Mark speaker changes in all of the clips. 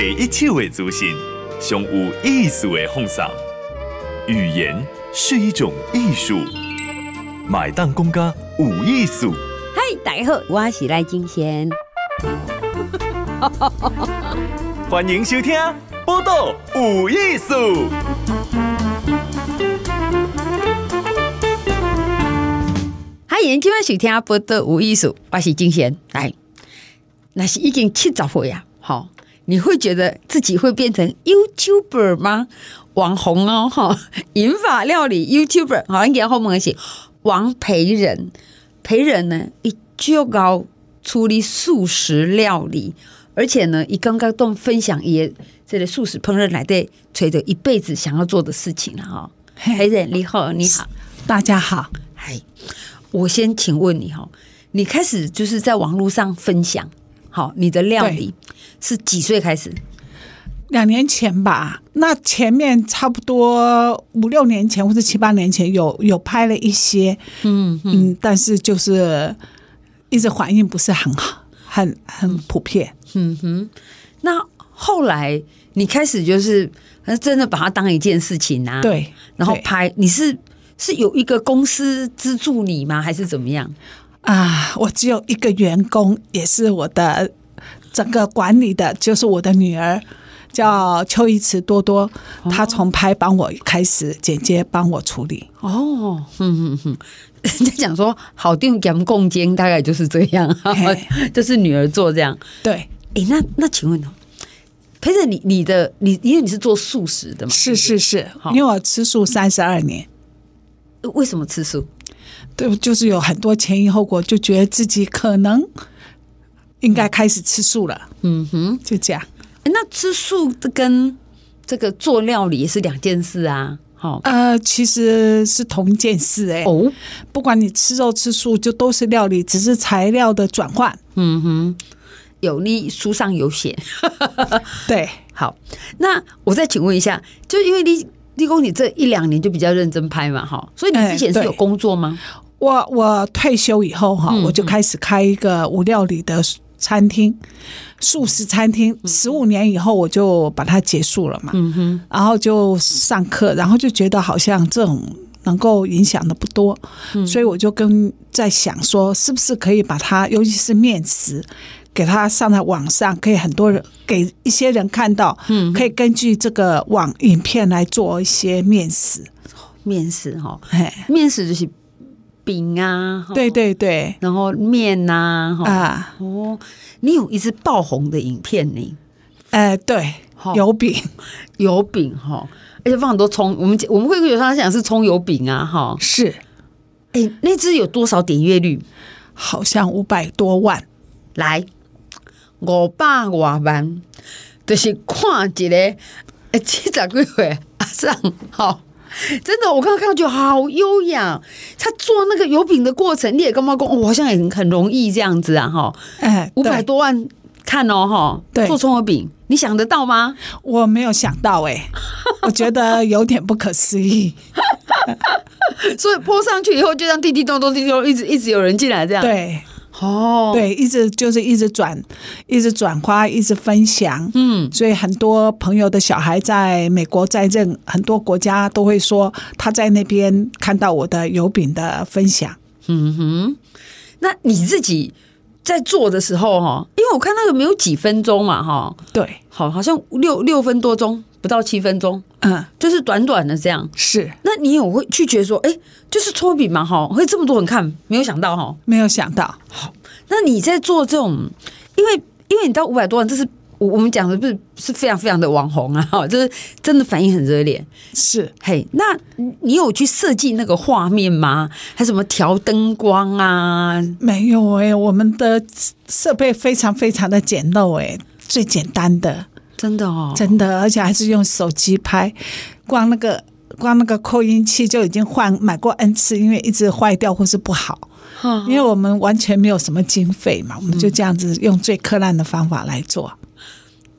Speaker 1: 给一切的族群，最有意思的方式。
Speaker 2: 语言是一种艺术，买单公家
Speaker 1: 无艺术。嗨，大家好，我是赖金贤。欢迎收听《波多无艺术》。嗨，今天收听《波多无艺术》，我是金贤。来，那是已经七十岁啊，好。你会觉得自己会变成 YouTuber 吗？网红哦，哈，银发料理 YouTuber，好，你后面写王培仁，培仁呢，一就搞处理素食料理，而且呢，一刚刚都分享也这个素食烹饪，来的，随着一辈子想要做的事情了哈。培仁，你好，你好，大家好，嗨，我先请问你哈，你开始就是在网络上分享。好，你的料理是几岁开始？两年前吧。那前面差不
Speaker 2: 多五六年前或者七八年前有有拍了一些，嗯嗯，
Speaker 1: 但是就是一直反应不是很好，很很普遍，嗯哼。那后来你开始就是真的把它当一件事情啊，对，然后拍，你是是有一个公司资助你吗？还是怎么样？啊，我只有一个员工，也是我的整
Speaker 2: 个管理的，就是我的女儿，叫邱一慈多多。她从拍
Speaker 1: 帮我开始，剪接帮我处理。哦，哼哼哼。人家 讲说好定共工大概就是这样，就是女儿做这样。对，哎，那那请问呢，陪着你你的你，因为你是做素食的嘛？是是是，因为我吃素三十二年。为什么吃素？对，就是有
Speaker 2: 很多前因后果，就觉得自己可能应该开始吃素了。
Speaker 1: 嗯哼，就这样。那吃素这跟这个做料理是两件事啊？好，呃，其实是同一件事。哎，哦，不管你吃肉吃素，就都是料理，只是材料的转换。嗯哼，有利书上有写。对，好。那我再请问一下，就因为你立功，你这一两年就比较认真拍嘛，哈，所以你之前是有工作吗？我我
Speaker 2: 退休以后哈，我就开始开一个无料理的餐厅，素食餐厅。十五年以后我就把它结束了嘛，然后就上课，然后就觉得好像这种能够影响的不多，所以我就跟在想说，是不是可以把它，尤其是面食，给它上在网上，可以很多人给一些人看到，可以根据这个网影片来做
Speaker 1: 一些面食，面食哈，面食就是。饼啊，对对对，然后面呐，啊哦，你有一支爆红的影片呢，哎对，油饼，油饼哈，而且放很多葱，我们我们会有时候讲是葱油饼啊，哈是，哎那只有多少点阅率？好像五百多万，来五百多万，就是看一个，七十几岁阿上好。真的，我刚刚看到就好优雅。他做那个油饼的过程，你也跟猫公，我好像也很容易这样子啊，哈。哎，五百多万看哦，哈，做葱油饼，你想得到吗？我没有想到，哎，我觉得有点不可思议。所以泼上去以后，就让滴滴咚咚滴滴咚，一直一直有人进来，这样对。
Speaker 2: 哦，对，一直就是一直转，一直转发，一直分享，嗯，所以很多朋友的小孩在美国、在任很多国家都会说他在那边看到我的油饼的分享，
Speaker 1: 嗯哼。那你自己在做的时候哈，因为我看那个没有几分钟嘛哈，对，好，好像六六分多钟。不到七分钟，嗯，就是短短的这样。是，那你有会去觉得说，哎，就是搓笔嘛，哈，会这么多人看，没有想到哈，没有想到。好，那你在做这种，因为因为你到五百多人，这是我们讲的，不是是非常非常的网红啊，哈，就是真的反应很热烈。是，嘿，那你有去设计那个画面吗？还什么调灯光啊？没有哎，我们的设备非常非常的简陋哎，
Speaker 2: 最简单的。真的哦，真的，而且还是用手机拍，光那个光那个扩音器就已经换买过 n 次，因为一直坏掉或是不好。因为我们完全没有什么经费嘛，我们就这样子用最克难的方法来做。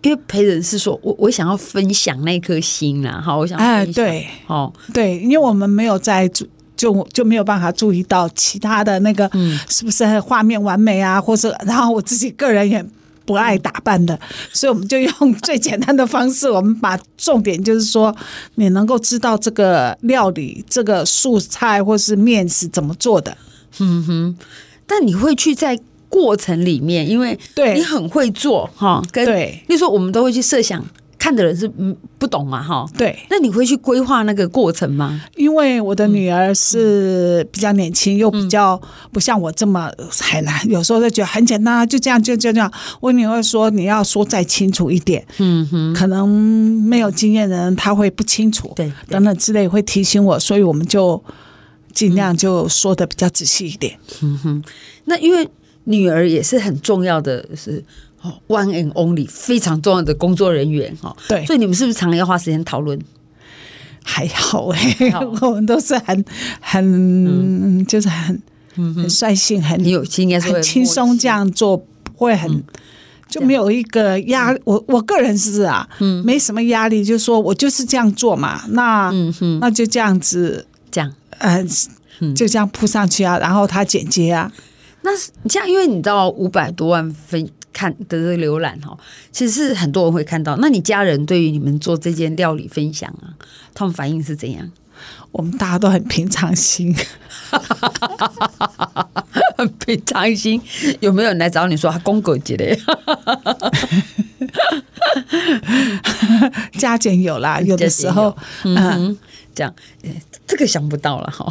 Speaker 1: 因为陪人是说，我我想要分享那颗心啦，好，我想哎对，哦对，因为我们没有在注就就没有办法注意到其他的
Speaker 2: 那个是不是画面完美啊，或者然后我自己个人也。不爱打扮的，所以我们就用最简单的方式，我们把重点就是说，你能够
Speaker 1: 知道这个料理、这个素菜或是面是怎么做的。嗯哼，但你会去在过程里面，因为你很会做哈。跟，对，如说我们都会去设想。看的人是嗯不懂嘛哈，对。那你会去规划那个过程吗？因为我的女儿是比较年轻，又比较
Speaker 2: 不像我这么海南，有时候就觉得很简单，就这样就就这样。我女儿说你要说再清楚一点，嗯哼，可能没有经验的人他会不清楚，对，等等之类会提醒我，所以我们就尽量就说的比较仔细一点，
Speaker 1: 嗯哼。那因为女儿也是很重要的是。One and only 非常重要的工作人员哈，对，所以你们是不是常要花时间讨论？还好哎，
Speaker 2: 我们都是很很就是很很率性，很有应该是很轻松这样做，会很就没有一个压我我个人是啊，嗯，没什么压力，就是说我就是这样做嘛，那
Speaker 1: 那就这样子这样，嗯，就这样扑上去啊，然后他剪接啊，那是你这样，因为你知道五百多万分。看的浏览哈，其实是很多人会看到。那你家人对于你们做这件料理分享啊，他们反应是怎样？我们大家都很平常心，平常心有没有人来找你说他公狗节的？加减有啦，有的时候，嗯，这样，这个想不到了哈，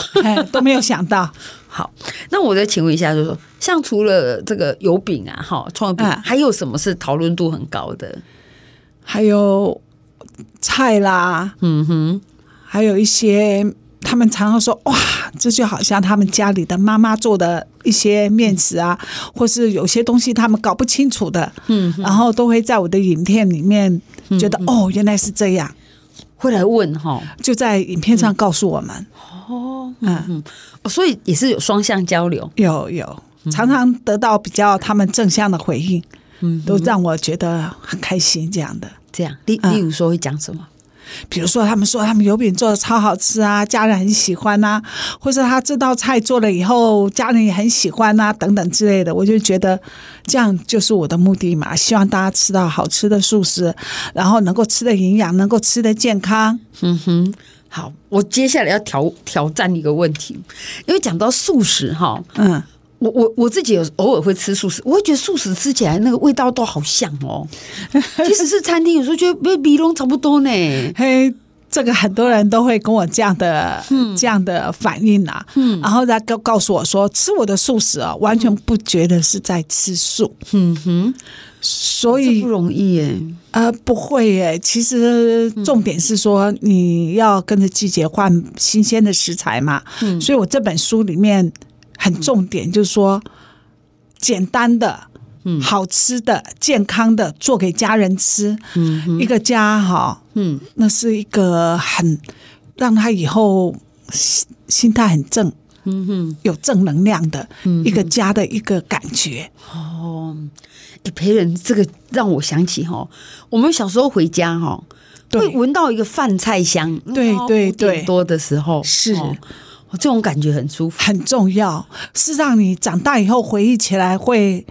Speaker 1: 都没有想到。好，那我再请问一下，就说像除了这个油饼啊，哈，创饼，还有什么是讨论度很高的？还有菜啦，嗯哼，
Speaker 2: 还有一些他们常常说，哇，这就好像他们家里的妈妈做的一些面食啊，或是有些东西他们搞不清楚的，嗯，然后都会在我的影片里面觉得哦，原来是这样，会来问哈，就在影片上告诉我们。哦，嗯，所以也是有双向交流，有有，常常得到比较他们正向的回应，嗯，都让我觉得很开心。这样的，这样例例如说会讲什么？比如说他们说他们油饼做的超好吃啊，家人很喜欢呐，或者他这道菜做了以后，家人也很喜欢呐，等等之类的，我就觉得这样就是我的目的嘛。希望大家吃到好吃的素食，然后能够吃的营养，能够吃的健康。
Speaker 1: 嗯哼。好，我接下来要挑挑战一个问题，因为讲到素食哈，嗯，我我我自己有偶尔会吃素食，我会觉得素食吃起来那个味道都好像哦，其使是餐厅有时候觉得比比拢差不多呢。嘿，这个很多人
Speaker 2: 都会跟我这样的这样的反应啊，嗯，然后他告告诉我说，吃我的素食啊，完全不觉得是在吃素，嗯哼。所以不容易耶。呃，不会耶。其实重点是说你要跟着季节换新鲜的食材嘛。嗯，所以我这本书里面很重点，就是说简单的、嗯好吃的、健康的做给家人吃。
Speaker 1: 嗯，一个
Speaker 2: 家哈，嗯，那是一个很让他以后心态很正。嗯哼，有正能量的一个
Speaker 1: 家的一个感觉哦，陪人这个让我想起哈，我们小时候回家哈，会闻到一个饭菜香，对对对，多的时候是，这种感觉很舒服，很重要，是让
Speaker 2: 你长大以后回忆起来会。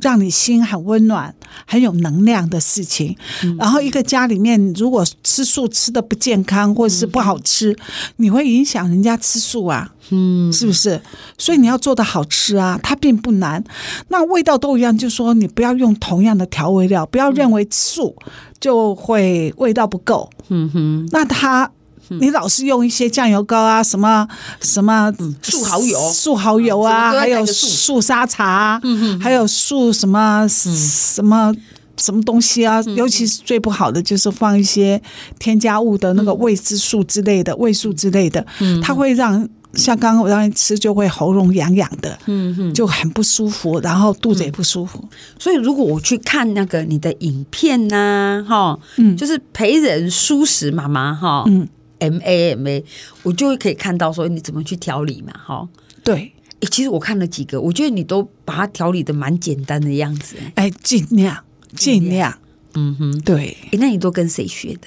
Speaker 2: 让你心很温暖、很有能量的事情。然后，一个家里面如果吃素吃的不健康或者是不好吃，你会影响人家吃素啊，嗯，是不是？所以你要做的好吃啊，它并不难。那味道都一样，就说你不要用同样的调味料，不要认为素就会味道不够。
Speaker 1: 嗯哼，
Speaker 2: 那它。你老是用一些酱油膏啊，什么什么素蚝油、素蚝油啊，还有素沙茶，还有素什么什么什么东西啊？尤其是最不好的，就是放一些添加物的那个味之素之类的、味素之类的，它会让像刚刚我让你吃就会喉咙痒痒的，
Speaker 1: 嗯哼，就很不舒服，然后肚子也不舒服。所以如果我去看那个你的影片呢，哈，就是陪人舒适妈妈哈，嗯。M A M A，我就会可以看到说你怎么去调理嘛，哈，对，其实我看了几个，我觉得你都把它调理的蛮简单的样子，哎，尽量尽量，嗯哼，对，那你都跟谁学的？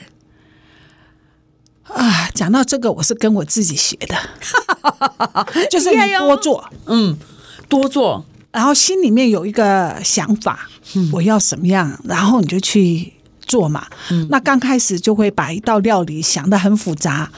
Speaker 1: 啊，讲
Speaker 2: 到这个，我是跟我自己学的，就是你多做，嗯，多做，然后心里面有一个想法，我要什么样，然后你就去。做嘛，那刚开始就会把一道料理想的很复杂，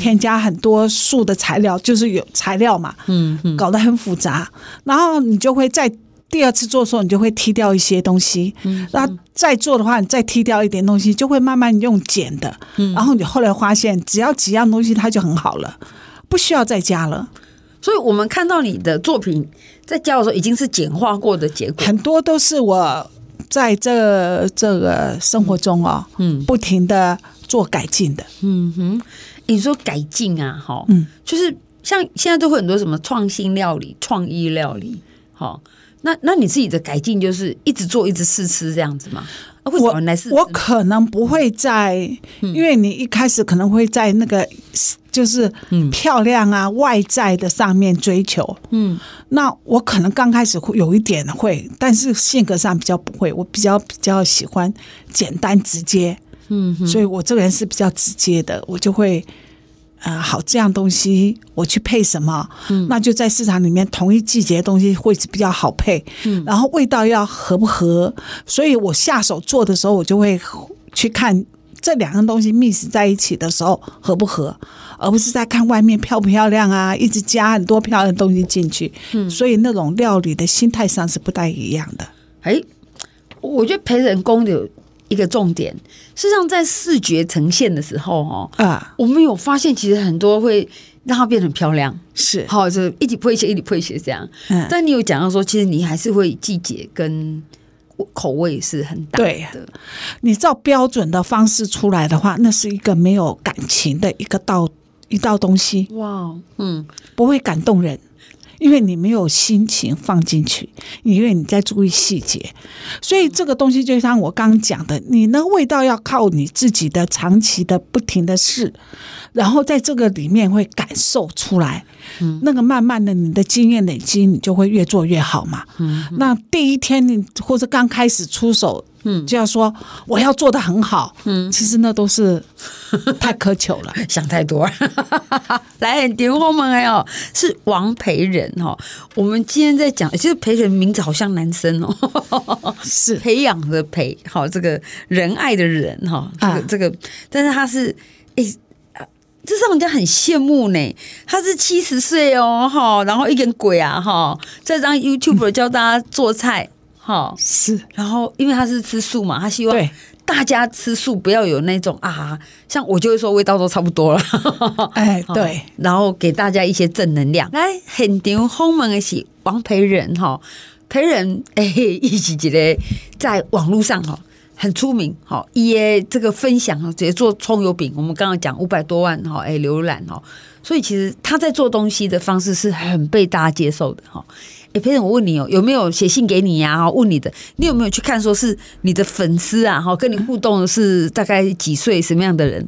Speaker 2: 添加很多素的材料，就是有材料嘛，嗯，搞得很复杂。然后你就会在第二次做的时候，你就会踢掉一些东西。那再做的话，你再踢掉一点东西，就会慢慢用减的。然后你后来发现，只要几样
Speaker 1: 东西，它就很好了，不需要再加了。所以我们看到你的作品在教的时候，已经是简化过的结果，很多都是我。在这这个生活中啊，嗯，不停的做改进的，嗯哼，你说改进啊，哈，嗯，就是像现在都会很多什么创新料理、创意料理，好，那那你自己的改进就是一直做，一直试吃这样子吗？我我可能不会在，因为你一开始可能会在那个。
Speaker 2: 就是漂亮啊，外在的上面追求，嗯，那我可能刚开始会有一点会，但是性格上比较不会，我比较比较喜欢简单直接，嗯，所以我这个人是比较直接的，我就会，呃，好，这样东西我去配什么，嗯，那就在市场里面同一季节的东西会比较好配，嗯，然后味道要合不合，所以我下手做的时候，我就会去看。这两样东西 mix 在一起的时候合不合，而不是在看外面漂不漂亮啊，一直加很多漂亮东西进去。嗯，所以那
Speaker 1: 种料理的心态上是不太一样的。哎，我觉得陪人工有一个重点，事实上在视觉呈现的时候，哈啊，我们有发现其实很多会让它变很漂亮，是好，就一滴泼一些，一滴泼一些这样。嗯，但你有讲到说，其实你还是会季节跟。口味是很大的，你照标准的方式出来的话，那是一个没有感情的一个道
Speaker 2: 一道东西，哇，嗯，不会感动人。因为你没有心情放进去，因为你在注意细节，所以这个东西就像我刚讲的，你那味道要靠你自己的长期的不停的试，然后在这个里面会感受出来，嗯，那个慢慢的你的经验累积，你就会越做越好嘛。嗯，那第一天你或者刚开始出手。嗯，就要说
Speaker 1: 我要做的很好。嗯，其实那都是太苛求了，想太多。来，点我们哎哦，是王培仁哈。我们今天在讲，其实培仁名字好像男生哦。是培养的培，好这个仁爱的仁哈。啊，这个，但是他是哎，这让人家很羡慕呢。他是七十岁哦，哈，然后一点鬼啊，哈，再上 YouTube 教大家做菜。哦，是，然后因为他是吃素嘛，他希望大家吃素不要有那种啊，像我就会说味道都差不多了。哎，对，然后给大家一些正能量。来很场访门的是王培仁哈，培仁哎，一起觉得在网络上哈。很出名，好，也这个分享啊，直接做葱油饼，我们刚刚讲五百多万哈，哎浏览哦，所以其实他在做东西的方式是很被大家接受的哈。哎，佩仁，我问你哦，有没有写信给你呀？问你的，你有没有去看？说是你的粉丝啊，哈，跟你互动是大概几岁什么样的人？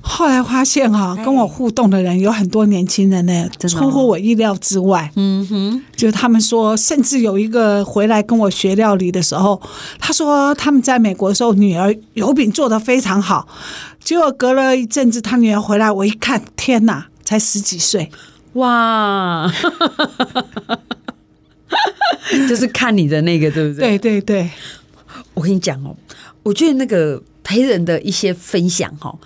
Speaker 1: 后来发现
Speaker 2: 哈，跟我互动的人有很多年轻人呢，出乎我意料之外。嗯哼，就是他们说，甚至有一个回来跟我学料理的时候，他说他们在美国的时候，女儿油饼做的非常好，结果隔了一阵子，他女儿回来，我一看，天哪，才十几岁。
Speaker 1: 哇，就是看你的那个，对不对？对对对，我跟你讲哦，我觉得那个陪人的一些分享哈，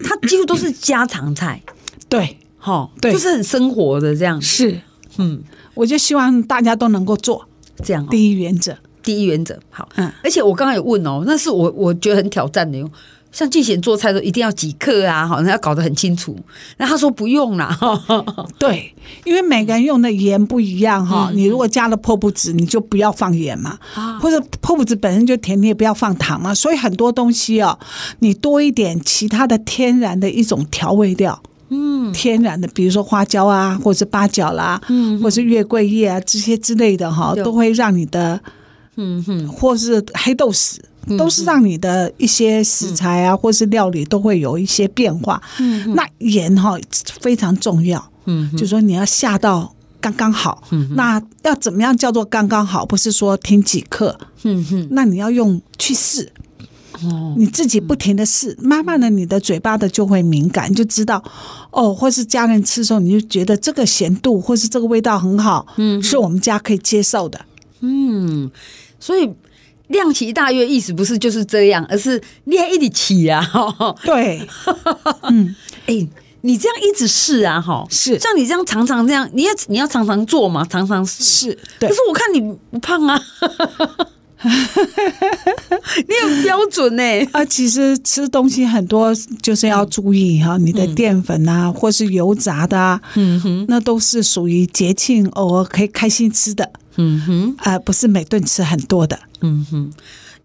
Speaker 1: 它几乎都是家常菜，对，哈，就是很生活的这样。是，嗯，我就希望大家都能够做这样。第一原则，第一原则，好，嗯。而且我刚刚也问哦，那是我我觉得很挑战的哟。像进贤做菜都一定要几克啊，好像要搞得很清楚。那他说不用啦，对，因为每个人用的盐不一样
Speaker 2: 哈。你如果加了破布子，你就不要放盐嘛。啊，或者破布子本身就甜，你也不要放糖嘛。所以很多东西哦，你多一点其他的天然的一种调味料，嗯，天然的，比如说花椒啊，或是八角啦，嗯，或是月桂叶啊这些之类的哈，都会让你的，嗯哼，或是黑豆豉。都是让你的一些食材啊，或是料理都会有一些变化。嗯，那盐哈非常重要。嗯，就说你要下到刚刚好。嗯，那要怎么样叫做刚刚好？不是说添几克。嗯哼，那你要用去试。你自己不停的试，慢慢的你的嘴巴的就会敏感，就知道哦，或是家人吃的时候，你就觉得这个咸度或是这个味道很好。嗯，是
Speaker 1: 我们家可以接受的。嗯，所以。量起大约意思不是就是这样，而是你还一直起啊。对，嗯，哎，你这样一直试啊，哈，是，像你这样常常这样，你要你要常常做嘛，常常试，对，可是我看你不胖啊，
Speaker 2: 你很标准哎。啊，其实吃东西很多就是要注意哈，你的淀粉啊，或是油炸的啊，嗯哼，那都是属于节庆偶尔可以开心吃的。
Speaker 1: 嗯哼，
Speaker 2: 呃，不是每顿吃很多的，
Speaker 1: 嗯哼，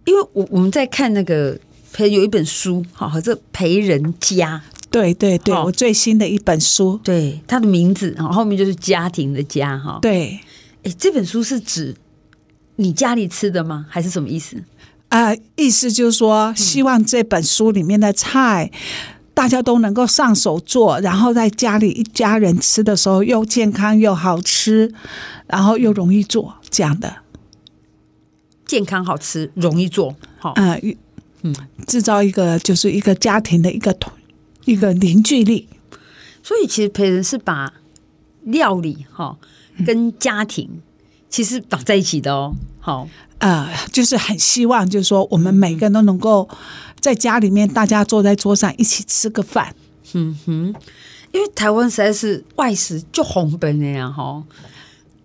Speaker 1: 因为我我们在看那个，陪有一本书，好好这陪人家，对对对，我最新的一本书，对，它的名字啊后面就是家庭的家哈，对，哎，这本书是指你家里吃的吗？还是什么意思？啊，意
Speaker 2: 思就是说希望这本书里面的菜。大家都能够上手做，然后在家里一家人吃的时候又健康又好吃，然后又容易做这样的
Speaker 1: 健康、好吃、容易做，好啊，嗯，制造一个就是一个家庭的一个团，一个凝聚力。所以其实培仁是把料理哈跟家庭其实绑在一起的哦。好，呃，就是很希望，就是说我们每
Speaker 2: 个人都能够。在家里面，大家坐在桌上一起吃个饭，
Speaker 1: 嗯哼。因为台湾实在是外食就红本那样哈，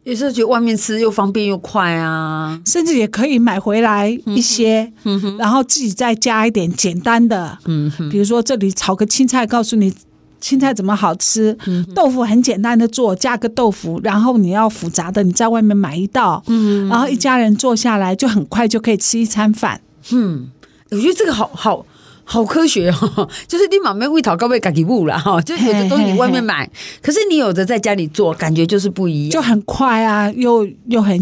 Speaker 1: 也是觉得外面吃又方便又快啊，甚至也可以买回来一些，嗯
Speaker 2: 然后自己再加一点简单的，嗯比如说这里炒个青菜，告诉你青菜怎么好吃，豆腐很简单的做，加个豆腐。然后你要复杂的，你在外面买一道，嗯。然后一家人坐下来，就很快就可以吃一餐饭，嗯。
Speaker 1: 我觉得这个好好好科学哦，就是你买没味道，高被搞底部了哈。就有的东西外面买，可是你有的在家里做，感觉就是不一样，就很快啊，又又很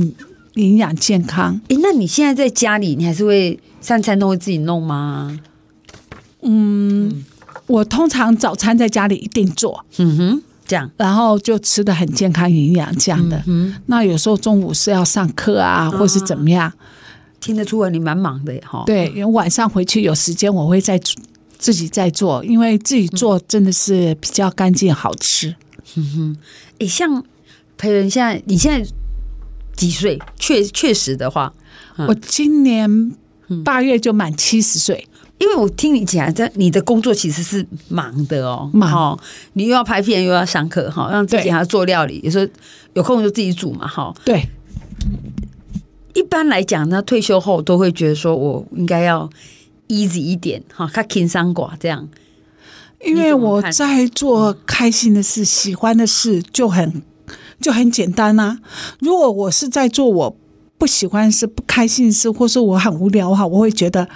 Speaker 1: 营养健康。哎，那你现在在家里，你还是会上餐都会自己弄吗？嗯，我通常早餐在家里
Speaker 2: 一定做，嗯哼，这样，然后就吃的很健康、营养这样的。嗯，那有时候中午是要上课啊，或是怎么样？
Speaker 1: 听得出来你蛮忙的哈。对，
Speaker 2: 为晚上回去有时间，我会再自己再做，因为自己做真的是比
Speaker 1: 较干净好吃。哼哼，哎，像培仁现在，你现在几岁？确确实的话，我今年八月就满七十岁。因为我听你讲，在你的工作其实是忙的哦，忙。你又要拍片，又要上课，哈，让自己还要做料理，有时候有空就自己煮嘛，哈。对。一般来讲呢，退休后都会觉得说，我应该要 easy 一点，哈，他轻松 i n g 三寡这样。因为我在
Speaker 2: 做开心的事、喜欢的事，就很就很简单呐。如果我是在做我不喜欢事、不开心事，或是我很无聊哈，我会觉得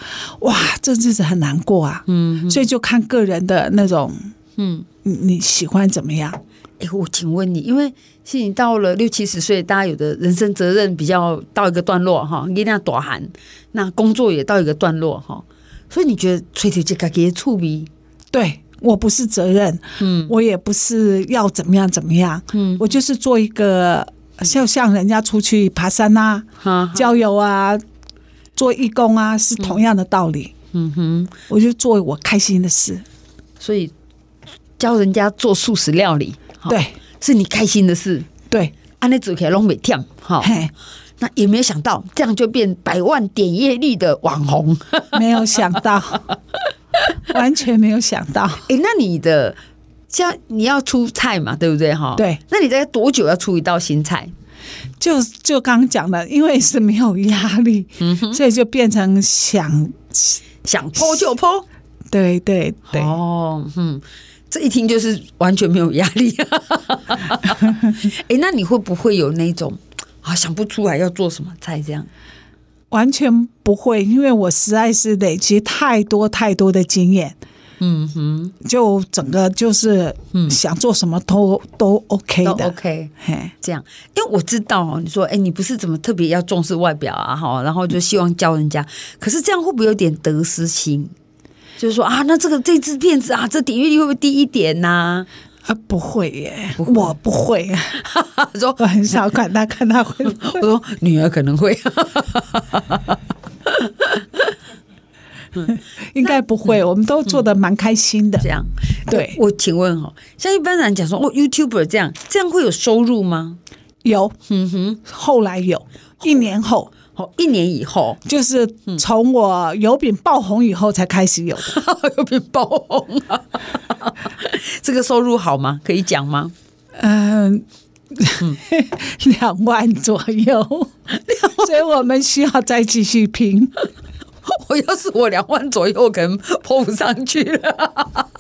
Speaker 2: 哇，这日子很难过啊。嗯，所以就看个人的那种，
Speaker 1: 嗯，你你喜欢怎么样？哎，我请问你，因为。是你到了六七十岁，大家有的人生责任比较到一个段落哈，你要躲寒，那工作也到一个段落哈，所以你觉得
Speaker 2: 吹条这个给触味？对我不是责任，嗯，我也不是要怎么样怎么样，嗯，我就是做一个，像像人家出去爬山啊，郊游啊，做义工啊，是同样的
Speaker 1: 道理，嗯哼，我就做我开心的事，所以教人家做素食料理，对。是你开心的事，对，安尼煮起来龙尾跳，哈，那也没有想到，这样就变百万点阅率的网红，没有想到，完全没有想到。哎，那你的，像你要出菜嘛，对不对？哈，对，那你在多久要出一道新菜？就就刚讲了，因为是没有压力，嗯，所以就变成想想剖就剖，对对对，哦，嗯。这一听就是完全没有压力，哎，那你会不会有那种啊想不出来要做什么菜这样？完全不会，因为我实在
Speaker 2: 是累积太多太多的经验，
Speaker 1: 嗯哼，
Speaker 2: 就整个就是嗯，想做什么都都 OK，都 OK，嘿，
Speaker 1: 这样，因为我知道，你说哎，你不是怎么特别要重视外表啊，哈，然后就希望教人家，可是这样会不会有点得失心？就是说啊，那这个这只辫子啊，这抵御力会不会低一点呢？啊，不会耶，我不会。我说我很少管他看他会，我说女儿可能会。应该不会，我们都做的蛮开心的。这样，对，我请问哦，像一般人讲说，哦，YouTuber 这样这样会有收入吗？有，嗯哼，后来有一年后。一年以后，就是从我油
Speaker 2: 饼爆红以后才开始有 油饼爆红。
Speaker 1: 这个收入好吗？可以讲吗？
Speaker 2: 嗯，两万
Speaker 1: 左右。所以我们需要再继续拼。我要是我两万左右，可能碰上去了。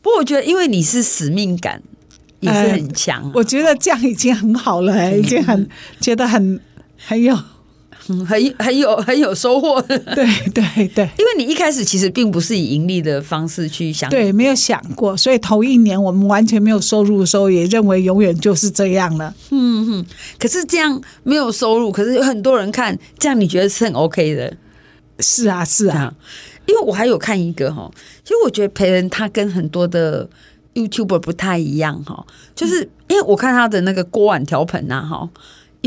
Speaker 1: 不，我觉得，因为你是使命感也是很强，我觉得这样已经很好了，已经很觉得很很有。很很有很有收获。对对对，因为你一开始其实并不是以盈利的方式去想，对，
Speaker 2: 没有想过，所以头
Speaker 1: 一年我们完全没有收入的时候，也认为永远就是这样了。嗯哼，可是这样没有收入，可是有很多人看，这样你觉得是很 OK 的。是啊，是啊，因为我还有看一个哈，其实我觉得培仁他跟很多的 YouTuber 不太一样哈，就是因为我看他的那个锅碗瓢盆呐哈。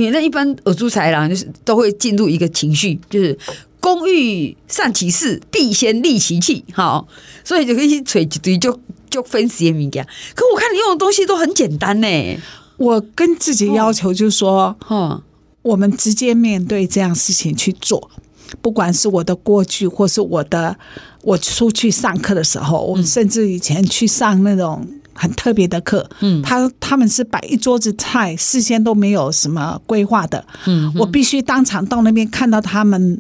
Speaker 1: 那一般耳猪豺狼就是都会进入一个情绪，就是“工欲善其事，必先利其器”。好，所以就可以一锤子就就分解物件。可我看你用的东西都很简单呢。我跟自己要求就是说，
Speaker 2: 哈，我们直接面对这样事情去做，不管是我的过去，或是我的我出去上课的时候，我们甚至以前去上那种。很特别的课，嗯，他他们是摆一桌子菜，事先都没有什么规划的，嗯，我必须当场到那边看到他们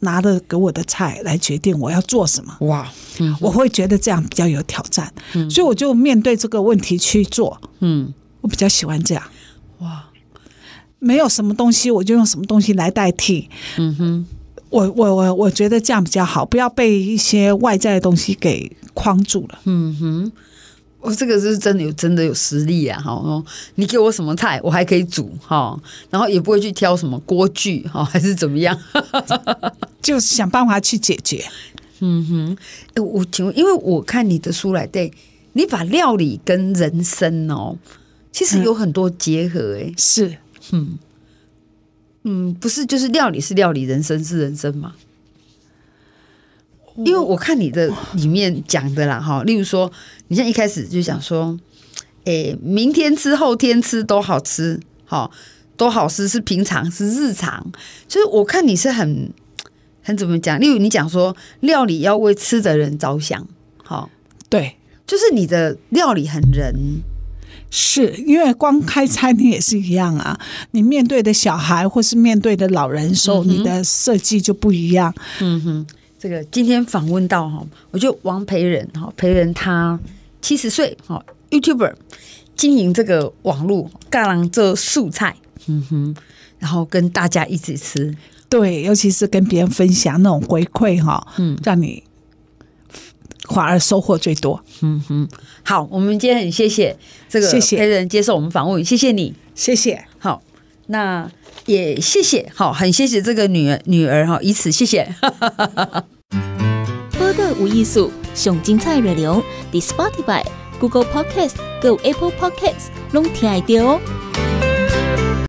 Speaker 2: 拿的给我的菜来决定我要做什么，哇，嗯，我会觉得这样比较有挑战，嗯，所以我就面对这个问题去做，嗯，我比较喜欢这样，哇，没有什么东西我就用什么东西来代替，嗯哼，我我我我觉得这样比较好，不要被一些外在的东西给框住了，嗯哼。
Speaker 1: 我这个是真的有真的有实力啊！哈，你给我什么菜，我还可以煮哈，然后也不会去挑什么锅具哈，还是怎么样，就想办法去解决。嗯哼，我请问，因为我看你的书来，对你把料理跟人生哦，其实有很多结合，哎，是，嗯嗯，不是，就是料理是料理，人生是人生嘛。因为我看你的里面讲的啦，哈，例如说，你像一开始就想说，诶，明天吃后天吃都好吃，哈，都好吃是平常是日常，就是我看你是很很怎么讲，例如你讲说，料理要为吃的人着想，好，对，就是你的料理很人，是因为光开餐厅也是一样啊，你面对的小孩或是面对的老人时，你的设计就不一样，嗯哼。这个今天访问到哈，我就王培仁哈，培仁他七十岁哈，Youtuber 经营这个网络，干然做素菜，嗯哼，然后跟大家一起吃，对，尤其是跟别人分享那种回
Speaker 2: 馈哈，嗯，让你反而收获最多，嗯
Speaker 1: 哼，好，我们今天很谢谢这个培仁接受我们访问，谢谢你，谢谢，好，那也谢谢，好，很谢谢这个女儿，女儿哈，以此谢谢。无意思，上精彩内容，伫 Spotify、
Speaker 2: Google Podcast、g o Apple Podcasts，拢听会到哦。